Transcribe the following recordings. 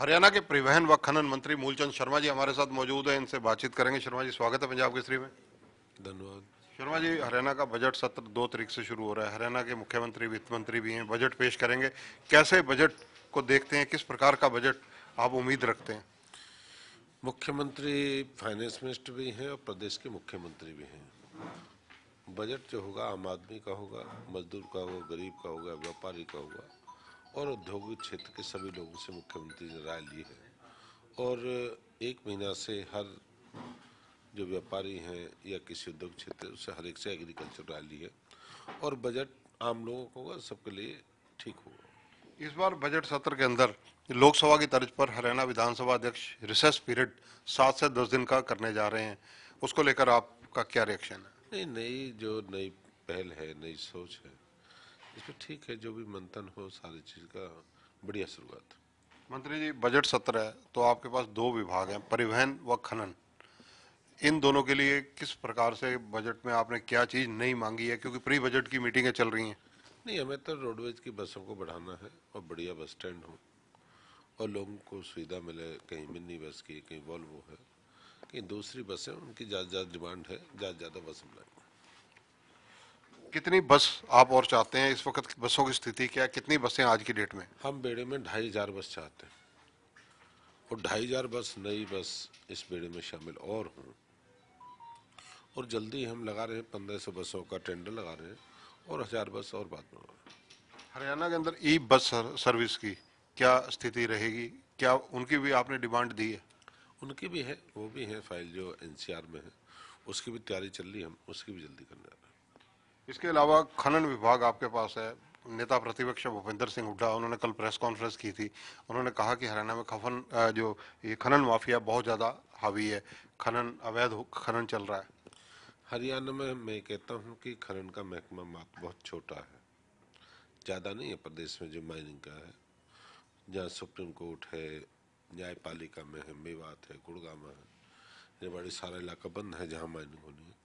हरियाणा के परिवहन व खनन मंत्री मूलचंद शर्मा जी हमारे साथ मौजूद हैं इनसे बातचीत करेंगे शर्मा जी स्वागत है पंजाब केसरी में धन्यवाद शर्मा जी हरियाणा का बजट सत्र दो तरीक से शुरू हो रहा है हरियाणा के मुख्यमंत्री वित्त मंत्री भी हैं बजट पेश करेंगे कैसे बजट को देखते हैं किस प्रकार का बजट आप उम्मीद रखते हैं मुख्यमंत्री फाइनेंस मिनिस्टर भी हैं और प्रदेश के मुख्यमंत्री भी हैं बजट जो होगा आम आदमी का होगा मजदूर का होगा गरीब का होगा व्यापारी का होगा और औद्योगिक क्षेत्र के सभी लोगों से मुख्यमंत्री ने राय ली है और एक महीना से हर जो व्यापारी हैं या किसी उद्योग क्षेत्र उससे हर एक से एग्रीकल्चर राय ली है और बजट आम लोगों को सबके लिए ठीक होगा इस बार बजट सत्र के अंदर लोकसभा की तर्ज पर हरियाणा विधानसभा अध्यक्ष रिसेस पीरियड सात से दस दिन का करने जा रहे हैं उसको लेकर आपका क्या रिएक्शन है नहीं नई जो नई पहल है नई सोच है इसमें ठीक है जो भी मंथन हो सारी चीज का बढ़िया शुरुआत मंत्री जी बजट सत्र है तो आपके पास दो विभाग हैं परिवहन व खनन इन दोनों के लिए किस प्रकार से बजट में आपने क्या चीज नहीं मांगी है क्योंकि प्री बजट की मीटिंगें चल रही हैं नहीं हमें तो रोडवेज की बसों को बढ़ाना है और बढ़िया बस स्टैंड हो और लोगों को सुविधा मिले कहीं मिनी बस की कहीं वॉल्वो है कहीं दूसरी बसें उनकी ज़्यादा ज़्यादा डिमांड है ज़्यादा ज़्यादा बस हम लाएंगे कितनी बस आप और चाहते हैं इस वक्त बसों की स्थिति क्या है कितनी बसें आज की डेट में हम बेड़े में ढाई हजार बस चाहते हैं और ढाई हजार बस नई बस इस बेड़े में शामिल और हों और जल्दी हम लगा रहे हैं पंद्रह सौ बसों का टेंडर लगा रहे हैं और हजार बस और बाद में हरियाणा के अंदर ई बस सर्विस की क्या स्थिति रहेगी क्या उनकी भी आपने डिमांड दी है उनकी भी है वो भी है फाइल जो एनसीआर में है उसकी भी तैयारी चल रही है हम उसकी भी जल्दी करने जा रहे हैं इसके अलावा खनन विभाग आपके पास है नेता प्रतिपक्ष भूपेंद्र सिंह हुड्डा उन्होंने कल प्रेस कॉन्फ्रेंस की थी उन्होंने कहा कि हरियाणा में खफन जो ये खनन माफिया बहुत ज़्यादा हावी है खनन अवैध खनन चल रहा है हरियाणा में मैं कहता हूँ कि खनन का महकमा बहुत छोटा है ज़्यादा नहीं है प्रदेश में जो माइनिंग का है जहाँ सुप्रीम कोर्ट है न्यायपालिका में है मेवात है गुड़गामा है ये बड़ी सारा इलाका बंद है जहाँ माइनिंग होनी है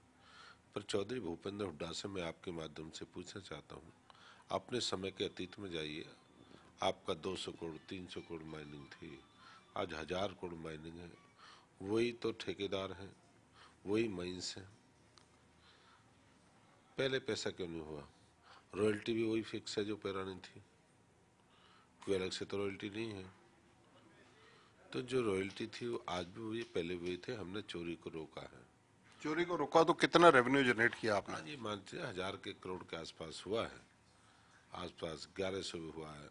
पर चौधरी भूपेंद्र हुड्डा से मैं आपके माध्यम से पूछना चाहता हूँ अपने समय के अतीत में जाइए आपका 200 करोड़ 300 करोड़ माइनिंग थी आज हजार करोड़ माइनिंग है वही तो ठेकेदार हैं वही माइंस हैं पहले पैसा क्यों नहीं हुआ रॉयल्टी भी वही फिक्स है जो पैरानी थी कोई अलग से तो रॉयल्टी नहीं है तो जो रॉयल्टी थी वो आज भी वही पहले हुई थे हमने चोरी को रोका है चोरी को रोका तो कितना रेवेन्यू जनरेट किया आपने हाँ जी मानते हजार के करोड़ के आसपास हुआ है आसपास ग्यारह सौ भी हुआ है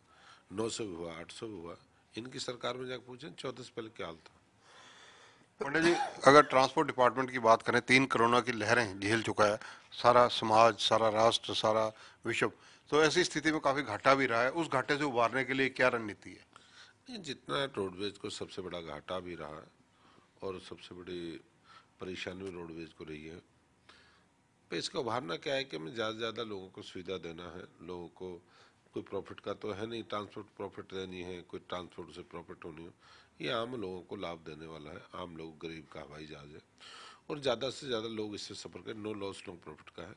नौ सौ भी हुआ आठ सौ भी हुआ इनकी सरकार में जाकर पूछे चौदह से पहले क्या हाल था पंडित जी अगर ट्रांसपोर्ट डिपार्टमेंट की बात करें तीन कोरोना की लहरें झेल चुका है सारा समाज सारा राष्ट्र सारा विश्व तो ऐसी स्थिति में काफ़ी घाटा भी रहा है उस घाटे से उबारने के लिए क्या रणनीति है जितना रोडवेज को सबसे बड़ा घाटा भी रहा है और सबसे बड़ी परेशानी रोडवेज को रही है पर इसका उभारना क्या है कि हमें ज़्यादा से ज़्यादा लोगों को सुविधा देना है लोगों को कोई प्रॉफिट का तो है नहीं ट्रांसपोर्ट प्रॉफिट देनी है कोई ट्रांसपोर्ट से प्रॉफिट होनी हो ये आम लोगों को लाभ देने वाला है आम लोग गरीब का हवाई जहाज है और ज़्यादा से ज़्यादा लोग इससे सफ़र करें नो लॉस नो प्रॉफिट का है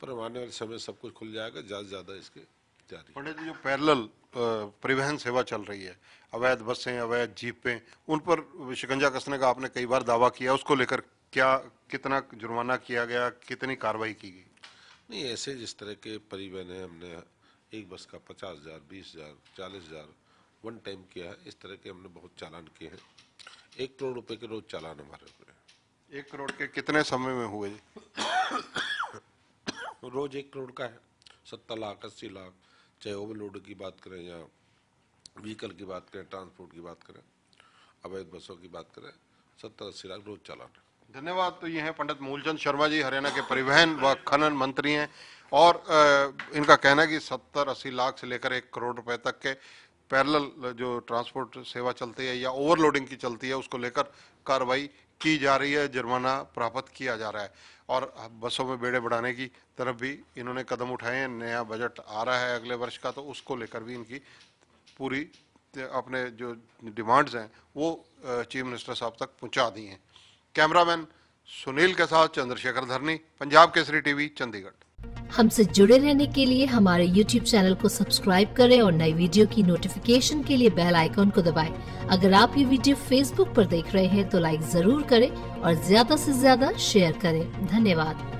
पर आने वाले समय सब कुछ खुल जाएगा ज़्यादा से ज़्यादा इसके जारी पंडित तो जी जो पैरल परिवहन सेवा चल रही है अवैध बसें अवैध जीपें उन पर शिकंजा कसने का आपने कई बार दावा किया उसको लेकर क्या कितना जुर्माना किया गया कितनी कार्रवाई की गई नहीं ऐसे जिस तरह के परिवहन है हमने एक बस का पचास हज़ार बीस हज़ार चालीस हज़ार वन टाइम किया है इस तरह के हमने बहुत चालान किए हैं एक करोड़ रुपए के रोज चालान हमारे हुए एक करोड़ के कितने समय में हुए रोज एक करोड़ का है सत्तर लाख अस्सी लाख चाहे ओवरलोड की बात करें या व्हीकल की बात करें ट्रांसपोर्ट की बात करें अवैध बसों की बात करें सत्तर अस्सी लाख रोज चालान है धन्यवाद तो ये हैं पंडित मूलचंद शर्मा जी हरियाणा के परिवहन व खनन मंत्री हैं और इनका कहना है कि सत्तर अस्सी लाख से लेकर एक करोड़ रुपए तक के पैरल जो ट्रांसपोर्ट सेवा चलती है या ओवरलोडिंग की चलती है उसको लेकर कार्रवाई की जा रही है जुर्माना प्राप्त किया जा रहा है और बसों में बेड़े बढ़ाने की तरफ भी इन्होंने कदम उठाए हैं नया बजट आ रहा है अगले वर्ष का तो उसको लेकर भी इनकी पूरी अपने जो डिमांड्स हैं वो चीफ मिनिस्टर साहब तक पहुंचा दी हैं कैमरामैन सुनील के साथ चंद्रशेखर धरनी पंजाब केसरी टीवी चंडीगढ़ हमसे जुड़े रहने के लिए हमारे YouTube चैनल को सब्सक्राइब करें और नई वीडियो की नोटिफिकेशन के लिए बेल आइकॉन को दबाएं। अगर आप ये वीडियो Facebook पर देख रहे हैं तो लाइक जरूर करें और ज्यादा से ज्यादा शेयर करें धन्यवाद